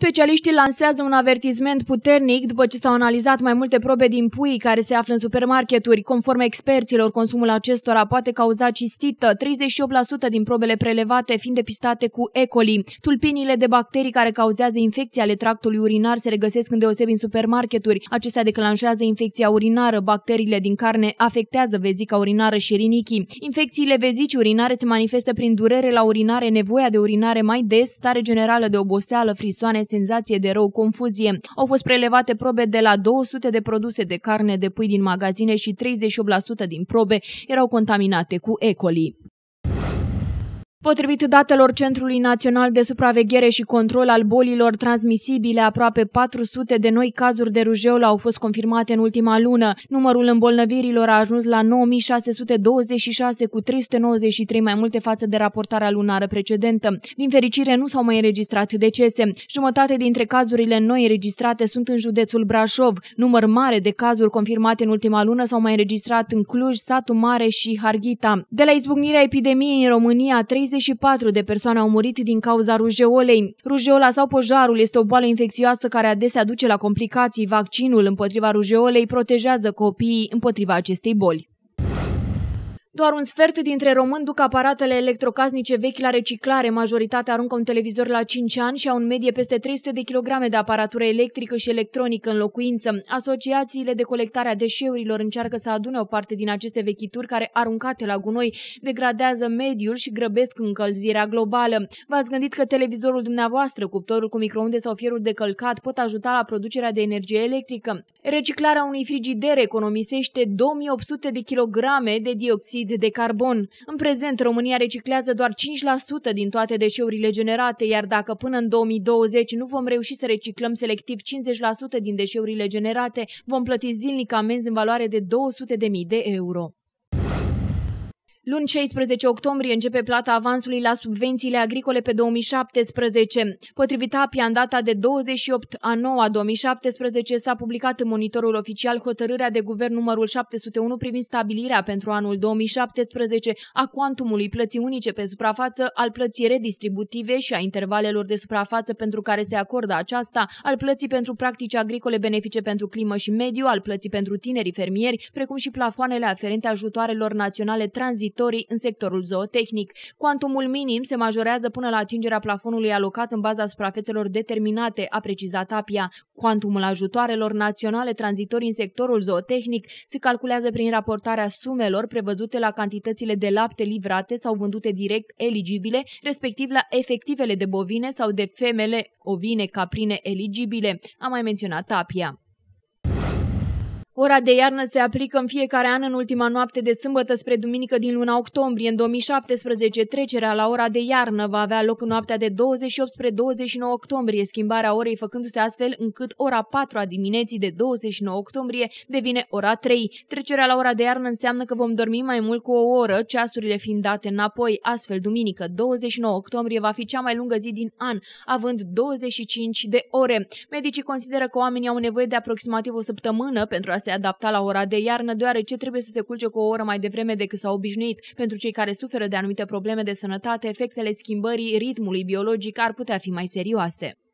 Specialiștii lansează un avertisment puternic după ce s-au analizat mai multe probe din pui care se află în supermarketuri. Conform experților, consumul acestora poate cauza cistită, 38% din probele prelevate fiind depistate cu E. coli. Tulpinile de bacterii care cauzează infecția ale tractului urinar se regăsesc în deosebi în supermarketuri. Acestea declanșează infecția urinară, bacteriile din carne afectează vezica urinară și rinichii. Infecțiile vezici urinare se manifestă prin durere la urinare, nevoia de urinare mai des, stare generală de oboseală, frisoane, senzație de rău confuzie. Au fost prelevate probe de la 200 de produse de carne de pui din magazine și 38% din probe erau contaminate cu E. coli. Potrivit datelor Centrului Național de Supraveghere și Control al Bolilor Transmisibile, aproape 400 de noi cazuri de rujeolă au fost confirmate în ultima lună. Numărul îmbolnăvirilor a ajuns la 9626 cu 393 mai multe față de raportarea lunară precedentă. Din fericire, nu s-au mai înregistrat decese. Jumătate dintre cazurile noi înregistrate sunt în județul Brașov. Număr mare de cazuri confirmate în ultima lună s-au mai înregistrat în Cluj, Satu Mare și Harghita. De la izbucnirea epidemiei în România, 3 34 de persoane au murit din cauza rujeolei. Rujeola sau pojarul este o boală infecțioasă care adesea duce la complicații. Vaccinul împotriva rujeolei protejează copiii împotriva acestei boli. Doar un sfert dintre români duc aparatele electrocasnice vechi la reciclare, majoritatea aruncă un televizor la 5 ani și au în medie peste 300 de kilograme de aparatură electrică și electronică în locuință. Asociațiile de colectare a deșeurilor încearcă să adune o parte din aceste vechituri care, aruncate la gunoi, degradează mediul și grăbesc încălzirea globală. V-ați gândit că televizorul dumneavoastră, cuptorul cu microunde sau fierul de călcat pot ajuta la producerea de energie electrică? Reciclarea unui frigider economisește 2800 de kilograme de dioxid dioxid de carbon. În prezent, România reciclează doar 5% din toate deșeurile generate, iar dacă până în 2020 nu vom reuși să reciclăm selectiv 50% din deșeurile generate, vom plăti zilnic amenzi în valoare de 200.000 de euro. Luni 16 octombrie începe plata avansului la subvențiile agricole pe 2017. Potrivit APIA, în data de 28 a 9 a 2017 s-a publicat în monitorul oficial hotărârea de guvern numărul 701 privind stabilirea pentru anul 2017 a cuantumului plății unice pe suprafață, al plății redistributive și a intervalelor de suprafață pentru care se acordă aceasta, al plății pentru practici agricole benefice pentru climă și mediu, al plății pentru tinerii fermieri, precum și plafoanele aferente ajutoarelor naționale tranzitorii investitorii în sectorul zootehnic. Cuantumul minim se majorează până la atingerea plafonului alocat în baza suprafețelor determinate, a precizat Apia. Quantumul ajutoarelor naționale tranzitorii în sectorul zootehnic se calculează prin raportarea sumelor prevăzute la cantitățile de lapte livrate sau vândute direct eligibile, respectiv la efectivele de bovine sau de femele ovine caprine eligibile, a mai menționat Apia. Ora de iarnă se aplică în fiecare an în ultima noapte de sâmbătă spre duminică din luna octombrie. În 2017, trecerea la ora de iarnă va avea loc în noaptea de 28 spre 29 octombrie, schimbarea orei făcându-se astfel încât ora 4 a dimineții de 29 octombrie devine ora 3. Trecerea la ora de iarnă înseamnă că vom dormi mai mult cu o oră, ceasurile fiind date înapoi. Astfel, duminică 29 octombrie va fi cea mai lungă zi din an, având 25 de ore. Medicii consideră că oamenii au nevoie de aproximativ o săptămână pentru a se adapta la ora de iarnă, deoarece trebuie să se culce cu o oră mai devreme decât s-a obișnuit. Pentru cei care suferă de anumite probleme de sănătate, efectele schimbării ritmului biologic ar putea fi mai serioase.